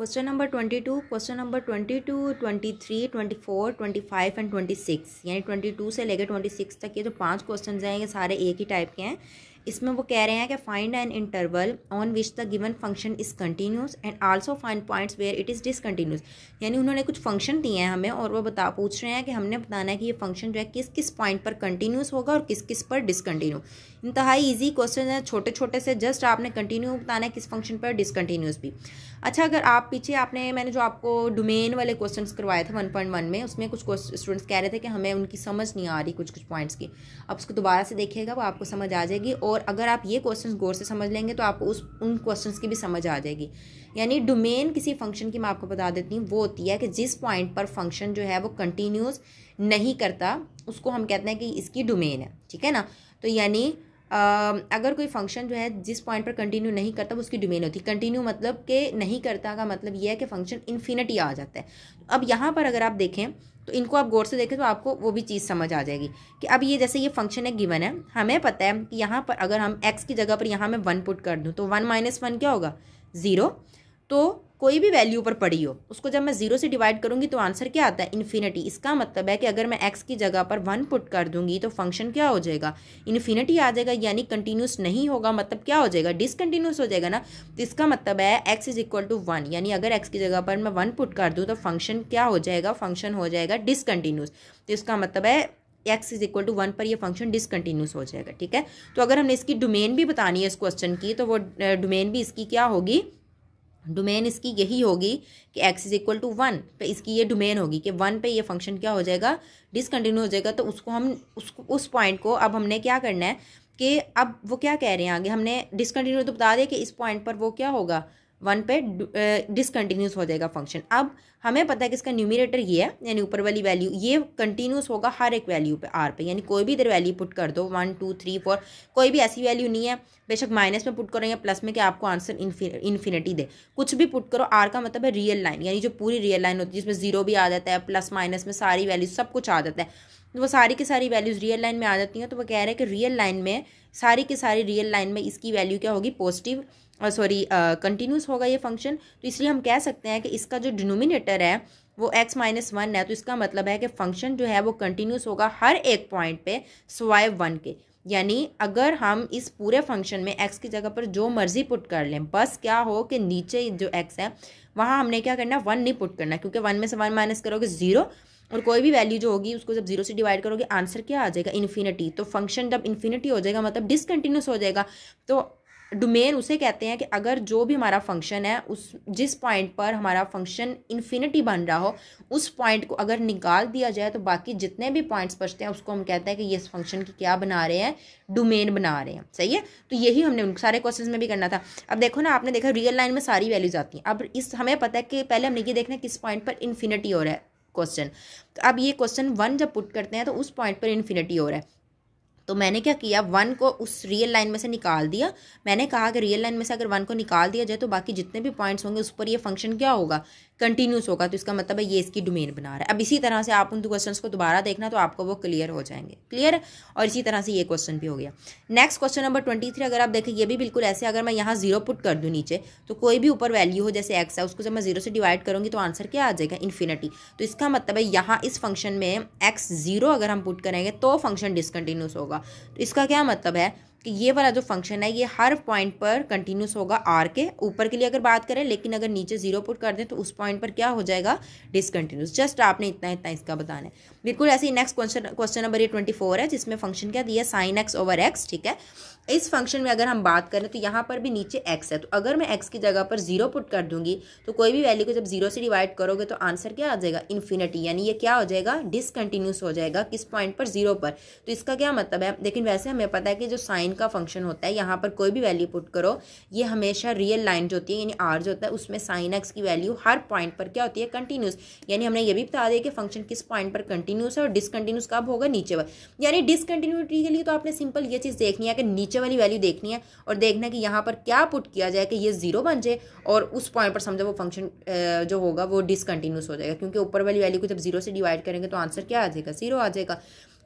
question number twenty two question number twenty two twenty three twenty four twenty five and twenty six यानी twenty two से लेकर twenty six तक ये जो तो पांच क्वेश्चन ये सारे एक ही टाइप के हैं इसमें वो कह रहे हैं कि find an interval on which the given function is continuous and also find points where it is discontinuous यानी उन्होंने कुछ फंक्शन दिए हैं हमें और वो बता पूछ रहे हैं कि हमने बताना है कि ये फंक्शन जो है किस किस पॉइंट पर कंटिन्यूस होगा और किस किस पर डिसकंटिन्यू इंतहाई ईजी क्वेश्चन है छोटे छोटे से जस्ट आपने कंटिन्यू बताना है किस फंक्शन पर डिसकंटिन्यूस भी अच्छा अगर आप पीछे आपने मैंने जो आपको डोमेन वाले क्वेश्चन करवाए थे वन पॉइंट वन में उसमें कुछ स्टूडेंट्स कह रहे थे कि हमें उनकी समझ नहीं आ रही कुछ कुछ पॉइंट्स की अब उसको दोबारा से देखिएगा वो आपको समझ आ जाएगी और और अगर आप ये क्वेश्चन गौर से समझ लेंगे तो आप उस उन क्वेश्चंस की भी समझ आ जाएगी यानी डोमेन किसी फंक्शन की मैं आपको बता देती हूँ वो होती है कि जिस पॉइंट पर फंक्शन जो है वो कंटिन्यूस नहीं करता उसको हम कहते हैं कि इसकी डोमेन है ठीक है ना तो यानी अगर कोई फंक्शन जो है जिस पॉइंट पर कंटिन्यू नहीं करता वो उसकी डोमेन होती है कंटिन्यू मतलब के नहीं करता का मतलब ये है कि फंक्शन इन्फिनिटी आ जाता है अब यहाँ पर अगर आप देखें तो इनको आप गौर से देखें तो आपको वो भी चीज़ समझ आ जाएगी कि अब ये जैसे ये फंक्शन है गिवन है हमें पता है कि यहाँ पर अगर हम एक्स की जगह पर यहाँ मैं वन पुट कर दूँ तो वन माइनस वन क्या होगा ज़ीरो तो कोई भी वैल्यू पर पड़ी हो उसको जब मैं ज़ीरो से डिवाइड करूँगी तो आंसर क्या आता है इन्फिनिटी इसका मतलब है कि अगर मैं एक्स की जगह पर वन पुट कर दूंगी तो फंक्शन क्या हो जाएगा इन्फिनिटी आ जाएगा यानी कंटिन्यूस नहीं होगा मतलब क्या हो जाएगा डिसकंटिन्यूस हो जाएगा ना तो इसका मतलब है x is equal to one यानी अगर एक्स की जगह पर मैं वन पुट कर दूँ तो फंक्शन क्या हो जाएगा फंक्शन हो जाएगा डिसकंटिन्यूस तो इसका मतलब है x is equal to one पर ये फंक्शन डिसकंटिन्यूस हो जाएगा ठीक है तो अगर हमने इसकी डोमेन भी बतानी है इस क्वेश्चन की तो वो डोमेन भी इसकी क्या होगी डोमेन इसकी यही होगी कि x is equal to one पे इसकी ये डोमेन होगी कि वन पे ये फंक्शन क्या हो जाएगा डिसकंटिन्यू हो जाएगा तो उसको हम उसको उस पॉइंट को अब हमने क्या करना है कि अब वो क्या कह रहे हैं आगे हमने डिसकंटिन्यू तो बता दें कि इस पॉइंट पर वो क्या होगा वन पे डिसकंटिन्यूस हो जाएगा फंक्शन अब हमें पता है कि इसका न्यूमिनेटर ये है यानी ऊपर वाली वैल्यू ये कंटिन्यूस होगा हर एक वैल्यू पे आर पे यानी कोई भी इधर वैल्यू पुट कर दो वन टू थ्री फोर कोई भी ऐसी वैल्यू नहीं है बेशक माइनस में पुट करो या प्लस में कि आपको आंसर इन्फिनिटी दे कुछ भी पुट करो आर का मतलब है रियल लाइन यानी जो पूरी रियल लाइन होती है जिसमें जीरो भी आ जाता है प्लस माइनस में सारी वैल्यू सब कुछ आ जाता है वो सारी की सारी वैल्यूज़ रियल लाइन में आ जाती हैं तो वो कह रहे हैं कि रियल लाइन में सारी की सारी रियल लाइन में इसकी वैल्यू क्या होगी पॉजिटिव सॉरी कंटिन्यूस होगा ये फंक्शन तो इसलिए हम कह सकते हैं कि इसका जो डिनोमिनेटर है वो एक्स माइनस वन है तो इसका मतलब है कि फंक्शन जो है वो कंटिन्यूस होगा हर एक पॉइंट पे सवाए वन के यानी अगर हम इस पूरे फंक्शन में एक्स की जगह पर जो मर्ज़ी पुट कर लें बस क्या हो कि नीचे जो एक्स है वहाँ हमने क्या करना वन नहीं पुट करना क्योंकि वन में से वन माइनस करोगे ज़ीरो और कोई भी वैल्यू जो होगी उसको जब जीरो से डिवाइड करोगे आंसर क्या आ जाएगा इन्फिनिटी तो फंक्शन जब इन्फिनिटी हो जाएगा मतलब डिसकंटिन्यूस हो जाएगा तो डोमेन उसे कहते हैं कि अगर जो भी हमारा फंक्शन है उस जिस पॉइंट पर हमारा फंक्शन इन्फिनिटी बन रहा हो उस पॉइंट को अगर निकाल दिया जाए तो बाकी जितने भी पॉइंट्स बचते हैं उसको हम कहते हैं कि ये इस फंक्शन की क्या बना रहे हैं डोमेन बना रहे हैं सही है तो यही हमने उन सारे क्वेश्चन में भी करना था अब देखो ना आपने देखा रियल लाइन में सारी वैल्यूज आती हैं अब इस हमें पता है कि पहले हमने ये देखना किस पॉइंट पर इन्फिनिटी हो रहा है क्वेश्चन तो अब ये क्वेश्चन वन जब पुट करते हैं तो उस पॉइंट पर इन्फिनिटी हो रहा है तो मैंने क्या किया वन को उस रियल लाइन में से निकाल दिया मैंने कहा कि रियल लाइन में से अगर वन को निकाल दिया जाए तो बाकी जितने भी पॉइंट्स होंगे उस पर ये फंक्शन क्या होगा कंटिन्यूस होगा तो इसका मतलब है ये इसकी डोमेन बना रहा है अब इसी तरह से आप उन दो क्वेश्चन को दोबारा देखना तो आपको वो क्लियर हो जाएंगे क्लियर और इसी तरह से ये क्वेश्चन भी हो गया next question number twenty three अगर आप देखें ये भी बिल्कुल ऐसे अगर मैं यहाँ जीरो पुट कर दूँ नीचे तो कोई भी ऊपर वैल्यू हो जैसे एक्स है उसको जब मैं जीरो से डिवाइड करूँगी तो आंसर क्या आ जाएगा इन्फिनिटी तो इसका मतलब है यहाँ इस फंक्शन में एक्स जीरो अगर हम पुट करेंगे तो फंक्शन डिसकंटिन्यूस होगा तो इसका क्या मतलब है कि ये वाला जो फंक्शन है ये हर पॉइंट पर कंटिन्यूस होगा आर के ऊपर के लिए अगर बात करें लेकिन अगर नीचे जीरो पुट कर दें तो उस पॉइंट पर क्या हो जाएगा डिसकंटिन्यूस जस्ट आपने इतना इतना इसका बताना है बिल्कुल ऐसे ही नेक्स्ट क्वेश्चन क्वेश्चन नंबर ये ट्वेंटी फोर है जिसमें फंक्शन क्या दिया साइन एक्स ओवर एक्स ठीक है इस फंक्शन में अगर हम बात करें तो यहाँ पर भी नीचे एक्स है तो अगर मैं एक्स की जगह पर जीरो पुट कर दूंगी तो कोई भी वैल्यू को जब जीरो से डिवाइड करोगे तो आंसर क्या आ जाएगा इन्फिनिटी यानी ये क्या हो जाएगा डिसकंटिन्यूस हो जाएगा किस पॉइंट पर जीरो पर तो इसका क्या मतलब है लेकिन वैसे हमें पता है कि जो साइन लाइन का फंक्शन होता है यहाँ पर कोई भी वैल्यू पुट करो ये हमेशा रियल लाइन जो होती है यानी आर जो होता है उसमें साइन एक्स की वैल्यू हर पॉइंट पर क्या होती है कंटिन्यूस यानी हमने ये भी बता दिया कि फंक्शन किस पॉइंट पर कंटिन्यूस है और डिसकंटिन्यूस कब होगा नीचे वाले यानी डिसकंटिन्यूटी के लिए तो आपने सिंपल ये चीज़ देखनी है कि नीचे वाली वैल्यू देखनी है और देखना है कि यहाँ पर क्या पुट किया जाए कि ये जीरो बन जाए और उस पॉइंट पर समझो वो फंक्शन जो होगा वो डिसकंटिन्यूस हो जाएगा क्योंकि ऊपर वाली वैल्यू को जब जीरो से डिवाइड करेंगे तो आंसर क्या आ जाएगा जीरो आ जाएगा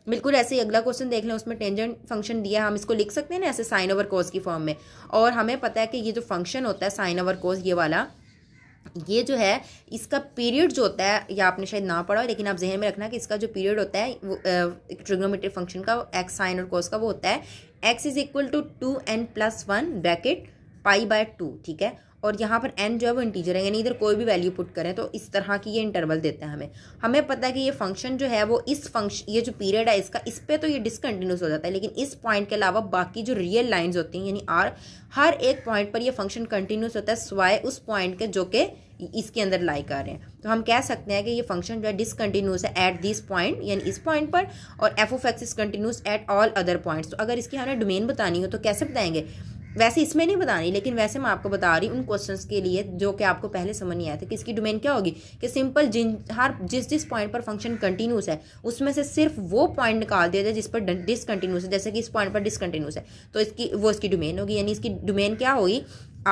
बिल्कुल ऐसे ही अगला क्वेश्चन देख लें उसमें टेंजेंट फंक्शन दिया है हम इसको लिख सकते हैं ना ऐसे साइन ओवर कोस की फॉर्म में और हमें पता है कि ये जो फंक्शन होता है साइन ओवर कोस ये वाला ये जो है इसका पीरियड जो होता है या आपने शायद ना पढ़ा हो लेकिन आप जहन में रखना कि इसका जो पीरियड होता है वो ट्रिग्नोमेट्रिक फंक्शन का एक्स साइन और कोस का वो होता है x is equal to two n plus one bracket pi by two ठीक है और यहाँ पर एन जो है वो इंटीजर है यानी इधर कोई भी वैल्यू पुट करें तो इस तरह की ये इंटरवल देता है हमें हमें पता है कि ये फंक्शन जो है वो इस फंक्शन ये जो पीरियड है इसका इस पर तो ये डिसकन्टिन्यूस हो जाता है लेकिन इस पॉइंट के अलावा बाकी जो रियल लाइन्स होती हैं यानी आर हर एक पॉइंट पर यह फंक्शन कंटिन्यूस होता है स्वाय उस पॉइंट के जो कि इसके अंदर लाई कर रहे हैं तो हम कह सकते हैं कि ये फंक्शन जो है डिसकंटिन्यूस है एट दिस पॉइंट यानी इस पॉइंट पर और f of x is continuous at all other points तो अगर इसकी हमें डोमेन बतानी हो तो कैसे बताएंगे वैसे इसमें नहीं बता रही लेकिन वैसे मैं आपको बता रही हूँ उन क्वेश्चन के लिए जो कि आपको पहले समझ नहीं आया था कि इसकी डोमेन क्या होगी कि सिंपल जिन हर जिस जिस पॉइंट पर फंक्शन कंटिन्यूस है उसमें से सिर्फ वो पॉइंट निकाल दिया जाए जिस पर डिसकंटिन्यूस है जैसे कि इस पॉइंट पर डिसकंटिन्यूस है तो इसकी वो इसकी डोमेन होगी यानी इसकी डोमेन क्या होगी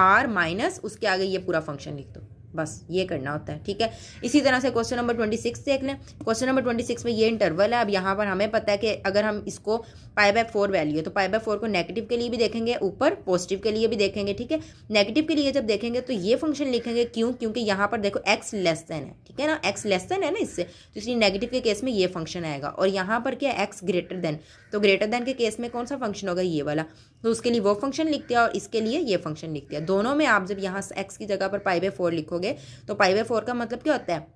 आर माइनस उसके आगे ये पूरा फंक्शन लिख दो बस ये करना होता है ठीक है इसी तरह से क्वेश्चन नंबर ट्वेंटी सिक्स देख लें क्वेश्चन नंबर ट्वेंटी सिक्स में ये इंटरवल है अब यहाँ पर हमें पता है कि अगर हम इसको पाई बाय फोर वैल्यू है तो पाई बाय फोर को नेगेटिव के लिए भी देखेंगे ऊपर पॉजिटिव के लिए भी देखेंगे ठीक है नेगेटिव के लिए जब देखेंगे तो ये फंक्शन लिखेंगे क्यों क्योंकि यहाँ पर देखो एक्स लेस देन है ठीक है ना एक्स लेस देन है ना इससे तो इसलिए नेगेटिव के केस में ये फंक्शन आएगा और यहाँ पर क्या एक्स ग्रेटर देन तो ग्रेटर देन के केस में कौन सा फंक्शन होगा ये वाला तो उसके लिए वो फंक्शन लिख दिया और इसके लिए ये फंक्शन लिख दिया दोनों में आप जब यहाँ एक्स की जगह पर पाई बाय फोर लिखोगे करोगे तो पाई बाई फोर का मतलब क्या होता है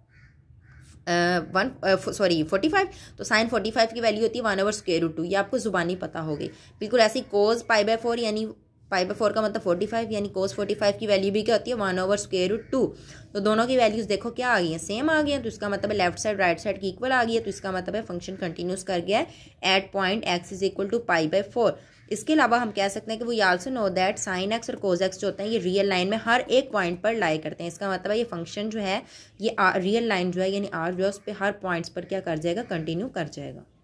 वन सॉरी फोर्टी फाइव तो साइन फोर्टी फाइव की वैल्यू होती है one over square root two ये आपको जुबानी पता होगी बिल्कुल ऐसी कोज पाई बाय फोर यानी फाइव बाई फोर का मतलब फोर्टी फाइव यानी कोस फोर्टी फाइव की वैल्यू भी क्या होती है one over square root two तो दोनों की वैल्यूज़ देखो क्या आ गई हैं सेम आ गई हैं तो इसका मतलब लेफ्ट साइड राइट साइड की इक्वल आ गई है तो इसका मतलब है फंक्शन कंटिन्यूस कर गया है at point x is equal to pi by four इसके अलावा हम कह सकते हैं कि वो also know that sine x और कोज एक्स जो होते हैं ये रियल लाइन में हर एक पॉइंट पर लाई करते हैं इसका मतलब है ये फंक्शन जो है ये रियल लाइन जो है यानी आर जो है उस पर हर पॉइंट्स पर क्या कर जाएगा कंटिन्यू कर जाएगा